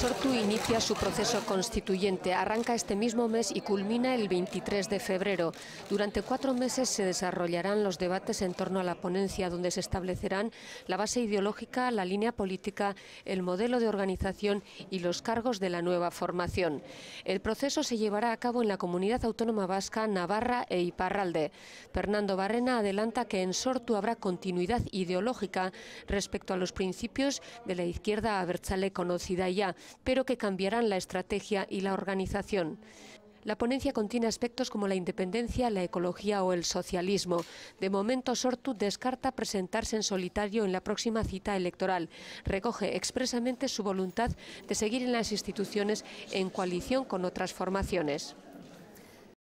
Sortu inicia su proceso constituyente, arranca este mismo mes y culmina el 23 de febrero. Durante cuatro meses se desarrollarán los debates en torno a la ponencia, donde se establecerán la base ideológica, la línea política, el modelo de organización y los cargos de la nueva formación. El proceso se llevará a cabo en la comunidad autónoma vasca, Navarra e Iparralde. Fernando Barrena adelanta que en Sortu habrá continuidad ideológica respecto a los principios de la izquierda abertzale conocida ya pero que cambiarán la estrategia y la organización. La ponencia contiene aspectos como la independencia, la ecología o el socialismo. De momento, Sortu descarta presentarse en solitario en la próxima cita electoral. Recoge expresamente su voluntad de seguir en las instituciones en coalición con otras formaciones.